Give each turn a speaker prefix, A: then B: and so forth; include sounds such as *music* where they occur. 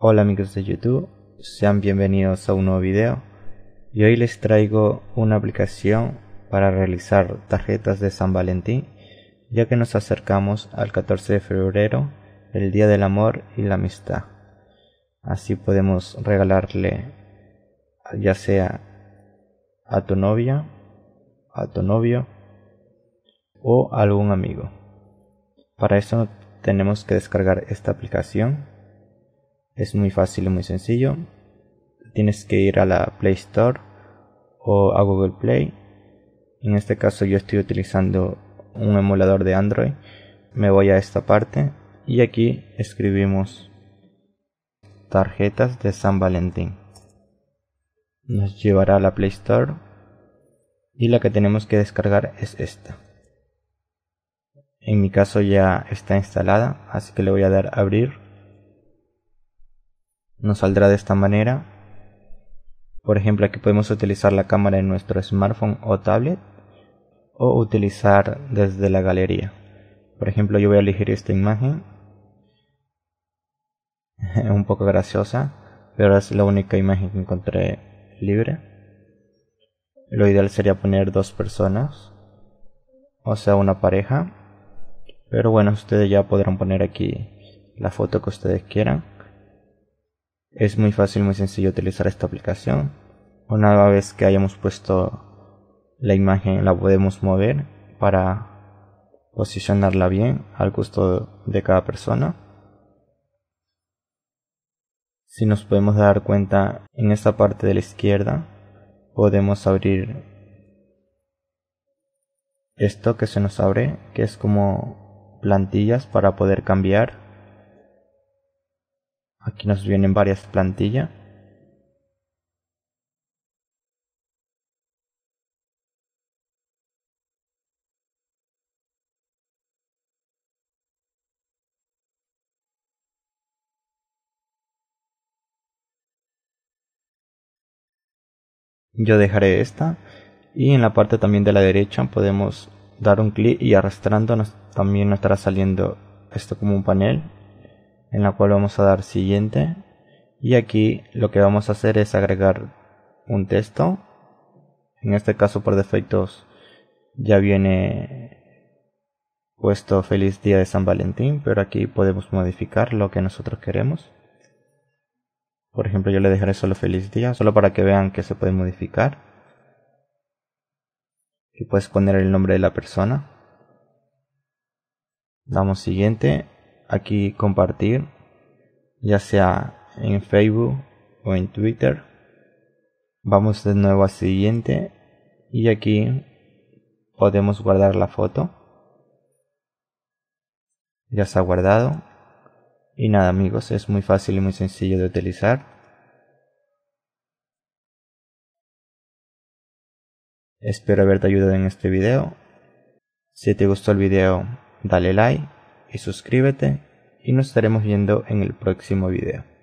A: Hola amigos de YouTube, sean bienvenidos a un nuevo video y hoy les traigo una aplicación para realizar tarjetas de San Valentín ya que nos acercamos al 14 de febrero, el Día del Amor y la Amistad. Así podemos regalarle ya sea a tu novia, a tu novio o a algún amigo. Para eso tenemos que descargar esta aplicación es muy fácil y muy sencillo. Tienes que ir a la Play Store o a Google Play. En este caso yo estoy utilizando un emulador de Android. Me voy a esta parte y aquí escribimos tarjetas de San Valentín. Nos llevará a la Play Store y la que tenemos que descargar es esta. En mi caso ya está instalada, así que le voy a dar abrir nos saldrá de esta manera. Por ejemplo, aquí podemos utilizar la cámara en nuestro smartphone o tablet o utilizar desde la galería. Por ejemplo, yo voy a elegir esta imagen. *laughs* Un poco graciosa, pero es la única imagen que encontré libre. Lo ideal sería poner dos personas, o sea, una pareja. Pero bueno, ustedes ya podrán poner aquí la foto que ustedes quieran. Es muy fácil, muy sencillo utilizar esta aplicación. Una vez que hayamos puesto la imagen la podemos mover para posicionarla bien al gusto de cada persona. Si nos podemos dar cuenta en esta parte de la izquierda podemos abrir esto que se nos abre que es como plantillas para poder cambiar Aquí nos vienen varias plantillas. yo dejaré esta y en la parte también de la derecha podemos dar un clic y arrastrándonos también nos estará saliendo esto como un panel en la cual vamos a dar siguiente y aquí lo que vamos a hacer es agregar un texto en este caso por defectos ya viene puesto feliz día de San Valentín pero aquí podemos modificar lo que nosotros queremos por ejemplo yo le dejaré solo feliz día solo para que vean que se puede modificar y puedes poner el nombre de la persona damos siguiente aquí compartir, ya sea en Facebook o en Twitter. Vamos de nuevo a siguiente y aquí podemos guardar la foto. Ya se ha guardado. Y nada amigos, es muy fácil y muy sencillo de utilizar. Espero haberte ayudado en este video. Si te gustó el video, dale like y suscríbete y nos estaremos viendo en el próximo video.